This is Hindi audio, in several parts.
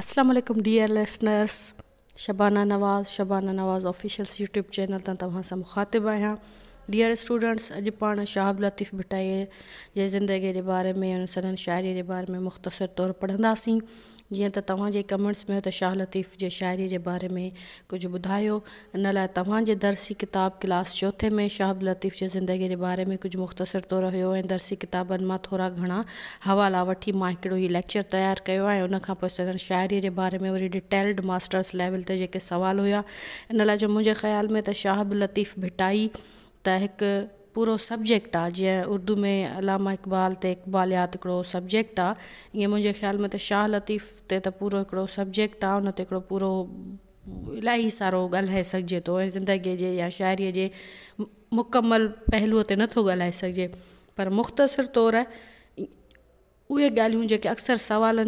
Aslam dear listeners Shabana Nawaz Shabana Nawaz officials YouTube channel तुम मुखातिब आया डियर स्टूडेंट्स अज पा शाहब लतीफ़ भिटाई के जिंदगी जे बारे में सदन शायरी के बारे में मुख़्तसर तौर पढ़ंदासीं जी तो कमेंट्स में शाह लतीफ़ के शायरी के बारे में कुछ ॿुधायो इन लाइ तव्हांजे दर्सी किताब क्लास चौथे में शाहब लतीफ़ के जिंदगी के बारे में कुछ मुख़्तसर तौर हुयो ऐं दर्सी किताबनि मां थोरा घणा हवाला वठी मां हिकिड़ो हीउ लेक्चर तयारु कयो आहे उन सदन शाइरीअ जे बारे में वो डिटेल्ड मास्टर्स लेवल से जो सुवाल हुआ इन लाइ जो मुंहिंजे ख़्याल में त शाहब लतीफ़ भिटाई तहक पूरो सब्जेक्ट आहे जीअं उर्दू में अलामा इक़बाल ते इक़बालियात हिकिड़ो सब्जेक्ट आहे ईअं मुंहिंजे ख़्याल में शाह लतीफ़ ते त पूरो हिकिड़ो सब्जेक्ट आहे हुन इलाही सारो ॻाल्हाए सघिजे थो तो, ऐं ज़िंदगीअ या शायरी के मुकमल पहलूअ ते नथो ॻाल्हाए सघिजे पर मुख्तसर तौर उहे ॻाल्हियूं अक्सर सवाल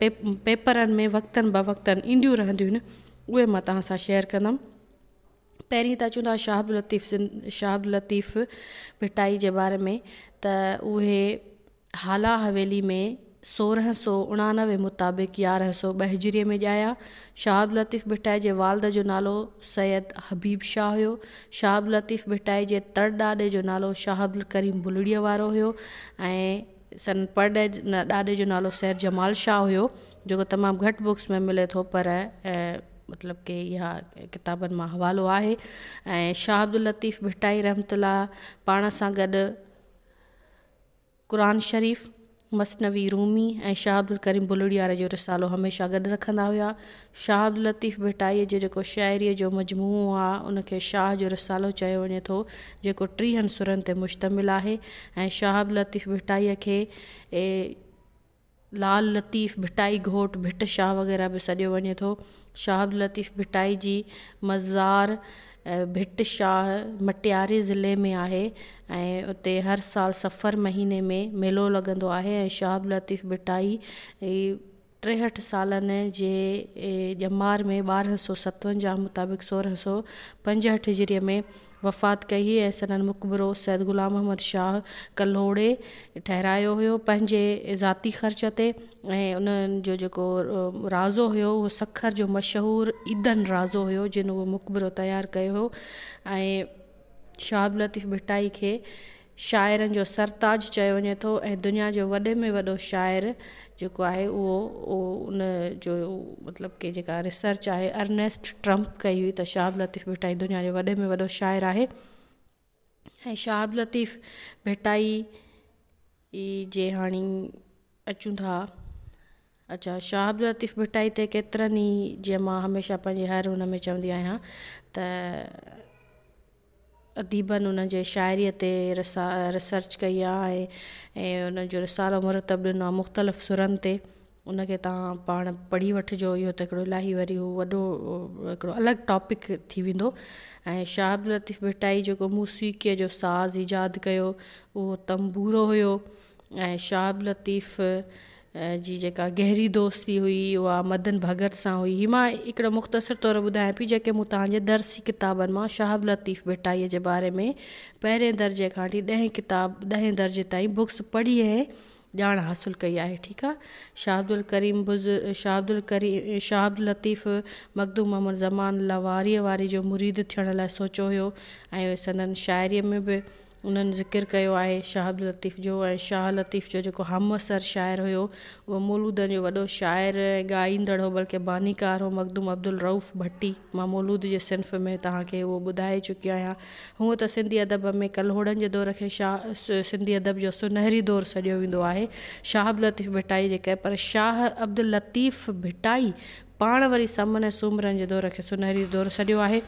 पे पेपरनि में वक़्तनि ब वक़्तनि इंदू रहंदियूं उ शेयर कदम पहिरीं था अचूं था लतीफ़ सिंध शाह लतीफ़ भिटाई के बारे में त उहे हाला हवेली में सोरह सौ उणानवे मुताबिक़ यारहं सौ ॿ में ॼाया शाहब लतीफ़ भिटाई जे वालद जो नालो सैयद हबीब शाह हुयो शाह लतीफ़ भिटाई जे तर ॾाॾे जो नालो शाहब करीम बुलड़ीअ वारो हुयो ऐं सन पर ॾे ॾाॾे जो नालो सैद जमाल शाह हुयो जेको तमामु घटि बुक्स में मिले थो पर मतलब के इहा किताबनि में हवालो है ऐं शाह अब्दुल लतीफ़ भिटाई रहमतुल्ला पा सा गॾु क़ुर शरीफ़ मसनवी रूमी ऐं शाह अब्दुल करीम बुलड़ियार जो रिसालो हमेशह गॾु रखंदा हुआ शाह अब्दुल लतीफ़ भिटाई जो जेको शाइरीअ जो मजमूओ आहे उनखे शाह जो रिसालो चयो वञे थो जेको टीहनि सुरनि मुश्तमिल आहे शाह अब्दुल लतीफ़ भिटाई के लाल लतीफ़ भिटाई घोट भिट शाह वग़ैरह भी सॾियो वञे थो शाह अब्दुल लतीफ़ भिटाई जी मज़ार भिट शाह मटियारे ज़िले में आहे ऐं उते हर साल सफ़र महीने में मेलो लॻंदो आहे ऐं शाह अब्दुल लतीफ़ भिटाई टेहठि सालनि जे ॼमार में ॿारहं सौ सतवंजाह मुताबिक़ सोरहं सौ पंजहठि हिजरीअ में वफ़ात कई ऐं सननि मुक़बरो सैद ग़ुलाम अहमद शाह कल्होड़े ठहिरायो हुयो पंहिंजे ज़ाती ख़र्च ते ऐं उन्हनि जो जेको राज़ो हुयो उहो सखर जो मशहूरु ईदन राज़ो हुयो जिन उहो मुक़बरो तयारु कयो हुयो ऐं शाह लतीफ़ भिटाई खे शाइरनि जो सरताज चयो वञे थो ऐं दुनिया जो वॾे में वॾो शाइरु जेको आहे उहो उहो उन जो मतिलबु की जेका रिसर्च आहे अर्नेस्ट ट्रम्प कई हुई त शाहब लतीफ़ भिटाई दुनिया जो वॾे में वॾो शाइरु आहे ऐं शाहाब लतीफ़ भिटाई जे हाणे अचूं था अच्छा शाहब लतीफ़ भिटाई ते केतिरनि ई जीअं मां हमेशह पंहिंजे हर हुन में चवंदी आहियां त अदीबनि उनजे शाइरी ते रसा रिसर्च कई आहे ऐं जो रिसालो मुरतब ॾिनो आहे मुख़्तलिफ़ सुरनि ते उन उनखे तव्हां पाण पढ़ी वठिजो इहो त हिकिड़ो इलाही वरी उहो वॾो हिकिड़ो अलॻि टॉपिक थी वेंदो ऐं शाब लतीफ़ भिटाई जेको मूसीक़ीअ जो साज़ इजाद कयो उहो तंबूरो हुयो ऐं शाब लतीफ़ जी जेका गहरी दोस्ती हुई उहा मदन भगत सां हुई ही मां हिकिड़ो मुख़्तसर तौरु ॿुधायां पई जेके मूं तव्हांजे दर्सी किताबनि मां शाहब लतीफ़ भेटाईअ जे बारे में पहिरें दर्जे खां वठी ॾहें किताब ॾहें दर्जे ताईं बुक्स पढ़ी ऐं ॼाण हासिलु कई आहे ठीकु आहे शाहब्दुल करीम बुज़ शाहब्दुल करीम शाहब लतीफ़ मखदूम अहमद ज़मान लावारीअ वारी जो मुरीद थियण लाइ सोचियो हुयो ऐं सदन शाइरीअ में बि उन्हनि ज़िकिर कयो आहे शाह अब्दुल लतीफ़ जो ऐं शाह लतीफ़ जो जेको हम असर शाइरु हुयो उहो मौलूदनि जो वॾो शाइरु ऐं ॻाईंदड़ हो बल्कि बानीकार हो मखदूम अब्दुल रऊफ़ भट्टी मां मौलूद जे सिन्फ़ में तव्हांखे उहो ॿुधाए चुकी आहियां हूअं त सिंधी अदब में कलहोड़नि जे दौर खे शाह सिंधी अदब जो सुनहरी दौर सॾियो वेंदो आहे शाह अब्दुल लतीफ़ भिटाई जेका पर शाह अब्दुल लतीफ़ भिटाई पाण वरी समन ऐं सूमरनि जे दौर खे सुनहरी दौर सॼो आहे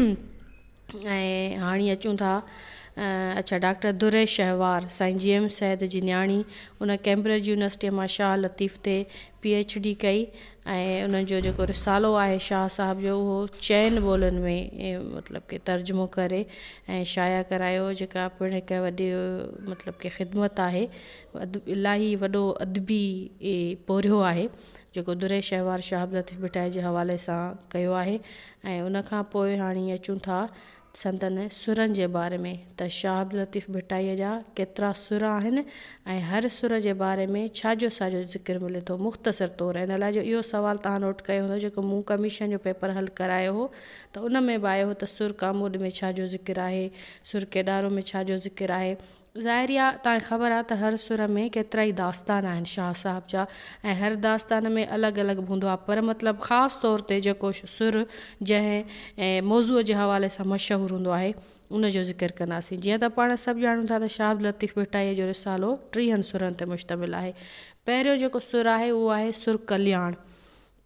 ऐं हाणे अचूं था अच्छा डॉक्टर दुरे शहवार साईं जी एम सैद जी न्याणी उन कैम्ब्रिज यूनिवर्सिटीअ मां शाह लतीफ़ ते पी एच डी कई ऐं उन्हनि जो जेको रिसालो आहे शाह साहब जो उहो चइनि ॿोलियुनि में मतिलबु की तर्जुमो करे ऐं शाया करायो जेका पिणु हिकु वॾी मतिलबु कि ख़िदमत आहे इलाही वॾो अदबी पोरियो आहे जेको दुरे शहवार शाहब लतीफ़ बिठाए जे हवाले सां कयो आहे ऐं उनखां पोइ हाणे अचूं था संदनि सुरनि जे बारे में त शाहब लतीफ़ भिटाईअ जा केतिरा सुर आहिनि ऐं हर सुर जे बारे में छाजो साॼो ज़िक्र मिले थो मुख़्तसिर तौरु हिन लाइ जो इहो सुवालु तव्हां नोट कयो हूंदो जेको मूं कमीशन जो पेपर हल करायो हुओ त उन में बि आयो हो त सुर कामुड में छाजो ज़िक्र ज़िकिर आहे सुर केदारो में छाजो ज़िक्र ज़िकिर आहे ज़ाहिर तव्हां ख़बर आहे हर सुर में केतरा ही दास्तान आहिनि शाह साहब जहाँ हर दास्तान में अलग अलग हूंदो पर मतलब खास तौर ते जो सुर जै ऐं के हवा से मशहूर हों हूंदो आहे उनजो ज़िक्र कंदासीं जीअं त पाण सभु ॼाणूं था शाह लतीफ़ भटाईअ जो रिसालो टीह सुरनि ते मुश्तमिल आहे पहिरियों जेको सुर आहे उहो आहे सुर कल्याण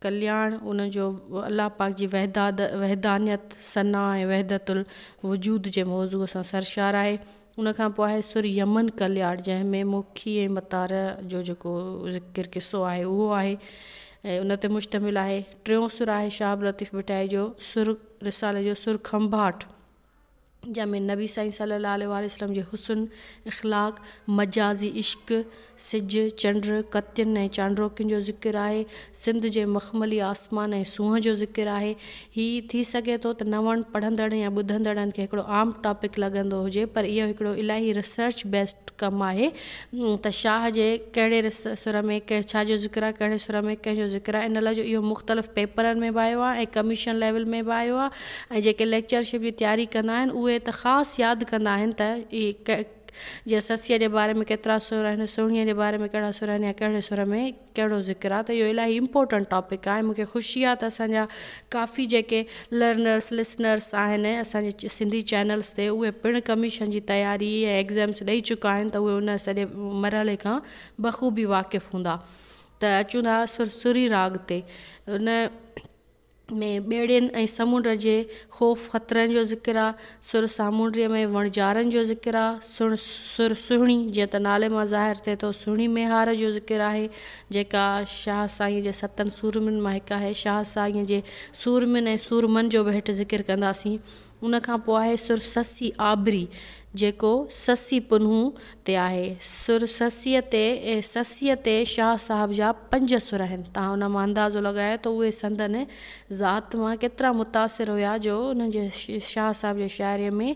कल्याण उनजो अलाह पाक जी वहदाद वहदानियत सना ऐं वहदतुल वजूद जे मौज़ूअ सां सरशार आहे उन सुर यमन कल्याण जैमें मोखी ए मतार जो जो ज़िकिर किस्सो है वो है उन मुश्तमिल है टों सुर है शाह लतीफ़ भटाए जो सुर रिसाले जो सुर खंभाठ जब नबी सल्लल्लाहु जे हुसन इख़लाक़ मजाज़ी इश्क सिज चंड कतियुनि ऐं चांडोकियुनि जो ज़िक्र आहे सिंध जे मखमली आसमान ऐं सूंहं जो ज़िक्र आहे हीअ थी सघे थो त नवण पढ़ंदड़ या ॿुधंदड़नि खे हिकिड़ो आम टॉपिक लॻंदो हुजे पर इहो हिकिड़ो इलाही रिसर्च बेस्ड कमु आहे त शाह जे कहिड़े सुर में कंहिं छाजो ज़िक्र आहे कहिड़े सुर में कंहिंजो ज़िक्र आहे इन लाइ जो इहो मुख़्तलिफ़ पेपरनि में बि आयो आहे ऐं कमीशन लेवल में बि आयो आहे ऐं जेके लेक्चरशिप जी तयारी कंदा आहिनि उहे खे त तो ख़ासि यादि कंदा आहिनि त इहे जीअं ससीअ जे बारे में केतिरा सुर आहिनि सुहिणीअ जे बारे में कहिड़ा सुर आहिनि या कहिड़े सुर में कहिड़ो ज़िक्र आहे त इहो इलाही इंपॉर्टेंट टॉपिक आहे मूंखे ख़ुशी आहे त असांजा काफ़ी जेके लर्नर्स लिसनर्स आहिनि असांजे सिंधी चैनल्स ते उहे पिण कमीशन जी तयारी ऐं एग्ज़ाम्स ॾेई चुका आहिनि त उहे उन सॼे मरहले खां बख़ूबी वाक़िफ़ु हूंदा त अचूं था सुर सुरी राग ते उन મે બેડેન એ સમુડ રજે خوف ખતરા જો ઝિકરા સુર સામુંડરી મે વણજારન જો ઝિકરા સણ સુર સુહની જેત નાલેમાં ઝાહર થે તો સુહની મે હાર જો ઝિકરા હે જે કા શાહ સાઈ જે સતન સૂરમન માં કા હે શાહ સાઈ જે સૂરમન એ સૂરમન જો ભેટે ઝિકર કરંદા સી ઉન કા પો આય સરસસી આબરી जेको ससी पुनहूं ते आहे सुर ससीअ ते ऐं ससीअ ते शाह साहिब जा पंज सुर आहिनि तव्हां हुन मां अंदाज़ो लॻायो त उहे संदन ज़ात मां केतिरा मुतासिर हुया जो उन्हनि जे शाह साहिब जे शाइरीअ में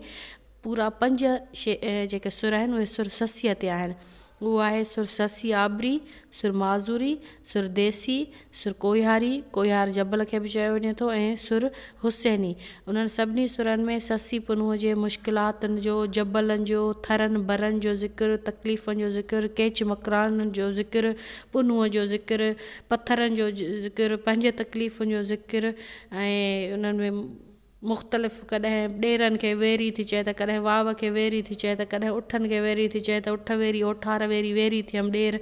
पूरा पंज शे जेके सुर आहिनि उहे सुर ससीअ ते आहिनि वो आहे सुरससी आबरी सुर माज़ूरी सुर देसी सुर कोहारी कोहार जबल के भी वे तो सुर हुसैनी उन्होंने सभी सुरन में ससी पुनूअ जे मुश्किलातुनि जो जबलनि जो थरनि बरनि जो ज़िक्र तकलीफन जो ज़िक्र कैच मकरान जो ज़िक्र पुनूअ जो ज़िक्र पत्थरनि जो ज़िक्र पैं तकलीफन जो ज़िक्र ऐं उन्हनि में मुख़्तलिफ़ कॾहिं ॾेरनि खे वेरी थी चए त कॾहिं वाव खे वेरी थी चए त कॾहिं उठनि खे वेरी थी चए त उठ वेरी ओठार वेरी वेरी थियमि ॾेर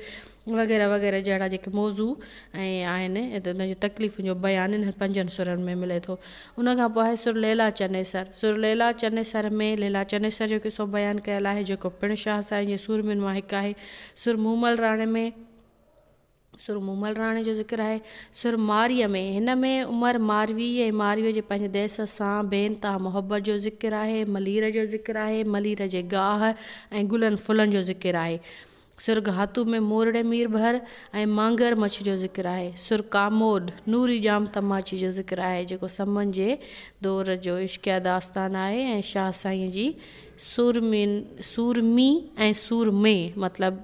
वग़ैरह वग़ैरह जहिड़ा जेके मौज़ू ऐं आहिनि त इन तकलीफ़ुनि जो बयानु पंजनि सुरनि में मिले थो उन खां पोइ आहे सुर लेला चनेसर सुर लैला चनेसर में लेला चनेसर जो किसो बयानु कयल आहे जेको पिणु शाह साईं जे सुरमियुनि मां हिकु आहे सुर मूमल राणे में सुर मूमल राणे जो ज़िक्र है सुर मारीअ में हिन में उमिरि मारवी ए मारवी के पंहिंजे देस सां बेन तां मोहबत जो ज़िक्र आहे मलीर जो ज़िक्र है मलीर के गाह गुलन फुलन फुलनि जो ज़िक्र आहे सुर्घातू में मोरड़े मीर भर ए मांगर मच्छ जो ज़िक्र आहे सुर कामोड नूरी जाम तमाची जो ज़िक्र आहे जेको समन जे दौर जो इश्किया दास्तान आहे शाह साई जी सुरमिन सुरमी ऐं सुरमे मतिलबु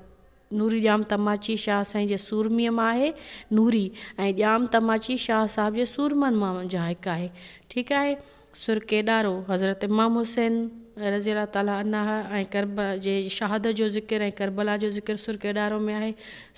नूरी जाम तमाची शाह साईं जे सूरमीअ मां आहे नूरी ऐं तमाची शाह साहिब जे सूरमनि मां जा हिकु आहे ठीकु आहे सुर केॾारो हज़रत इमाम हुसैन रज़ी ताला अनाह ऐं करबला जे शहादत जो ज़िक्र ऐं करबला जो ज़िक्र सुर केॾारो में आहे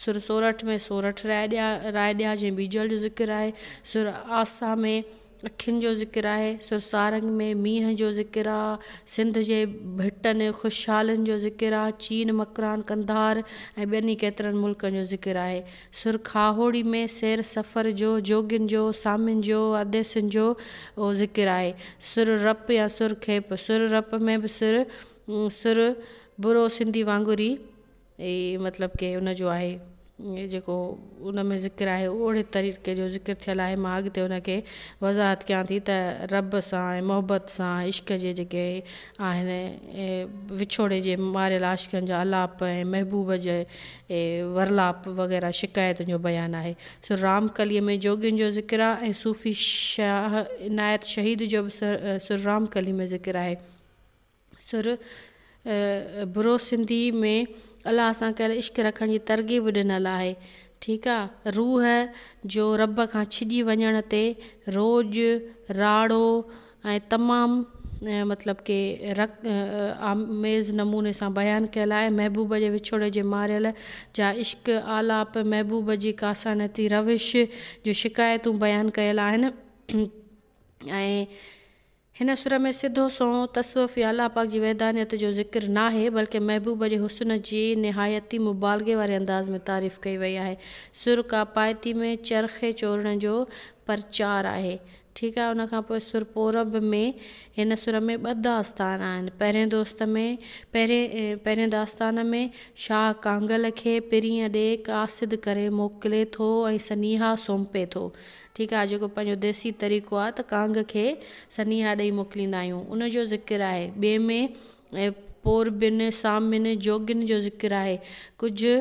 सुर सोरठ में सोरठ राय ॾिया राय ॾिया जंहिं बीजल जो ज़िक्र आहे सुर आसा में अखियुनि जो ज़िक्र आहे सुरसारंग में मींहं जो ज़िक्र आहे सिंध जे भिटनि ख़ुशहालनि जो ज़िक्र आहे चीन मकरान कंधार ऐं ॿियनि केतिरनि मुल्कनि जो ज़िक्र आहे सुरखाहोड़ी में सैर सफ़र जो जोगिन जो सामिन जो आदेसनि जो ज़िक्र आहे सुर रप या सुर खेप सुर रप में बि सुर सुर बुरो सिंधी वांगुरु ई मतिलबु कि हुनजो आहे जेको उन में ज़िक्र आहे ओड़े तरीक़े जो ज़िक्र थियलु आहे मां अॻिते उनखे वज़ाहत कयां थी त रब सां ऐं मोहबत सां इश्क जे जेके आहिनि विछोड़े जे मारियल आशिकनि जा अलाप ऐं महबूब जे वरलाप वग़ैरह शिकायतुनि जो बयानु आहे सो रामकलीअ में जोगियुनि जो ज़िक्र आहे ऐं सूफ़ी शाह इनायत शहीद जो बि सुर रामकली में ज़िक्र आहे सुर बुरो सिंधी में अलाह सां कयल इश्क रखण जी तरगीब ॾिनल आहे ठीकु आहे रूह जो रब खां छिॼी वञण ते रोज़ु राड़ो ऐं तमामु मतिलब के रक आमेज़ नमूने सां बयानु कयल आहे महबूब जे विछोड़े जे मारियल जा इश्क आलाप महबूब जी कासानती रविश जो शिकायतूं बयानु कयल आहिनि ऐं हिन सुर में सिधो सो तसवफ़ या अलाह पाक जी वैदानियत जो ज़िक्र ना आहे बल्कि महबूब के हुसन की निहायती मुबालगे वारे अंदाज़ में तारीफ़ कई वही है सुर कापायती में चरखे चोरण जो प्रचार है ठीक है उन खां सुर पोरब में हिन सुर में ॿ दास्तान आहिनि पहिरें दोस्त में पहिरें दास्तान में शाह कांगल के पिरींह ॾे कासिद कर मोकिले तो ऐं सनीहा सौंपे तो ठीक है जो पंहिंजो देसी तरीक़ो आहे त कांग के सनिया ॾेई मोकिलींदा आहियूं ज़िक्र आहे ॿिए में पोरबिन सामिन जोगिन जो ज़िक्र आहे कुझु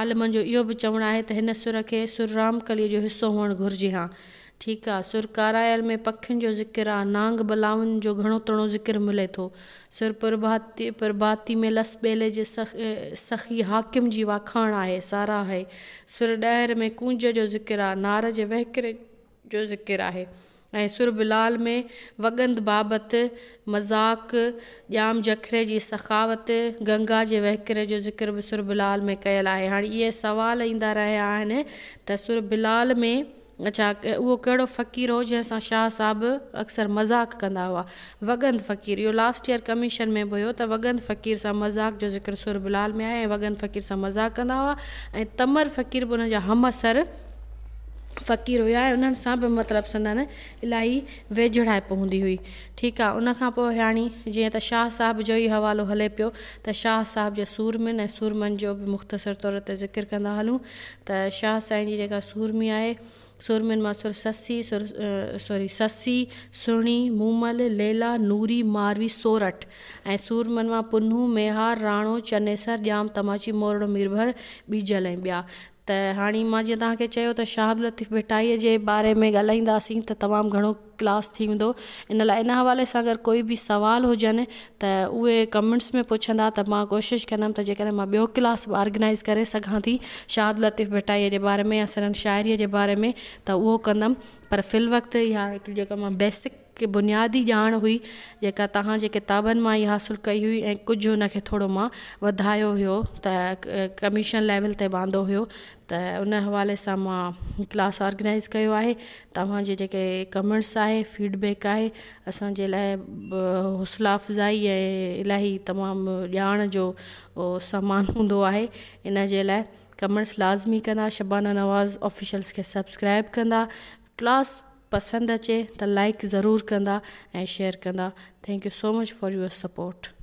आलमनि जो यो बि चवणु आहे त सुर के सुरराम कलीअ जो हिसो हुअणु घुरिजे हा ठीकु आहे सुर कारायल में पखियुनि जो ज़िक्र आहे नांग बलाउनि जो घणो तणो ज़िक्र मिले थो सुर प्रभाती प्रभाती में लस ॿेले जे सख सखी हाकिम जी वाखाण आहे सारा आहे सुर ॾहर में कुंज जो ज़िक्र आहे नार जे वहिकिरे जो ज़िक्र आहे ऐं सुर बिलाल में वगंद बाबति मज़ाक ॼाम जखरे जी सखावत गंगा जे वहिकिरे जो ज़िक्र बि सुर बिलाल में कयल आहे हाणे इहे सुवाल ईंदा रहिया आहिनि त सुर बिलाल में अच्छा उहो कहिड़ो फ़क़ीर हो जंहिंसां शाह साहबु अक्सर मज़ाक कंदा हुआ वगंद फ़क़ीर इहो लास्ट ईयर कमीशन में बि हुयो त वगंद फ़क़ीर सां मज़ाक जो ज़िक्र सुर बिलाल में आहे ऐं वगंद फ़क़ीर सां मज़ाक कंदा हुआ ऐं तमर फ़क़ीर बि हुन जा हमअसर फ़क़ीर हुया ऐं उन्हनि सां बि मतिलबु संदनि इलाही वेझड़ाइप हूंदी हुई ठीकु आहे उन खां पोइ हाणे जीअं त शाह साहिब जो ई हवालो हले पियो त शाह साहिब जा सूरमिन ऐं सूरमनि जो बि मुख़्तसर तौर ते ज़िक्र कंदा हलूं त शाह साईं जी जेका सूरमी आहे सूरमिन मां सुर ससी सुर सॉरी ससी सुणी मूमल लेला नूरी मारवी सोरठ ऐं सूरमन मां पुनू मेहार राणो चनेसर जाम तमाची मोरड़ो मीरभर बीजल ऐं ॿिया त हाणे मां जीअं तव्हांखे चयो त शाहब लतीफ़ भटाईअ जे बारे में ॻाल्हाईंदासीं त तमामु घणो क्लास थी वेंदो इन लाइ इन हवाले सां अगरि कोई बि सुवाल हुजनि त उहे कमेंट्स में पुछंदा त मां कोशिशि कंदमि त जेकॾहिं मां ॿियो क्लास ऑर्गेनाइज़ करे सघां थी शाहब लतीफ़ भिटाई जे बारे में या सननि शाइरीअ जे बारे में त उहो कंदमि पर फ़िल वक़्तु या हिकु जेका मां बेसिक की बुनियादी जान हुई जहाँ तव्हां जे किताबनि मां ई कई हुई ऐं कुझु हुनखे थोरो मां वधायो हुयो त कमीशन लेवल ते बांधो हुयो त उन हवाले सां मां क्लास ऑर्गेनाइज़ कयो आहे तव्हांजे जेके कमेंट्स आहे फीडबैक आहे असांजे लाइ हौसला अफ़ज़ाई ऐं इलाही तमामु ॼाण जो सामान हूंदो आहे इन जे लाइ कमेंट्स लाज़मी कंदा शबाना नवाज़ ऑफिशल्स खे सब्सक्राइब कंदा क्लास पसंदि अचे त लाइक ज़रूरु कंदा ऐं शेयर कंदा thank you so much for your support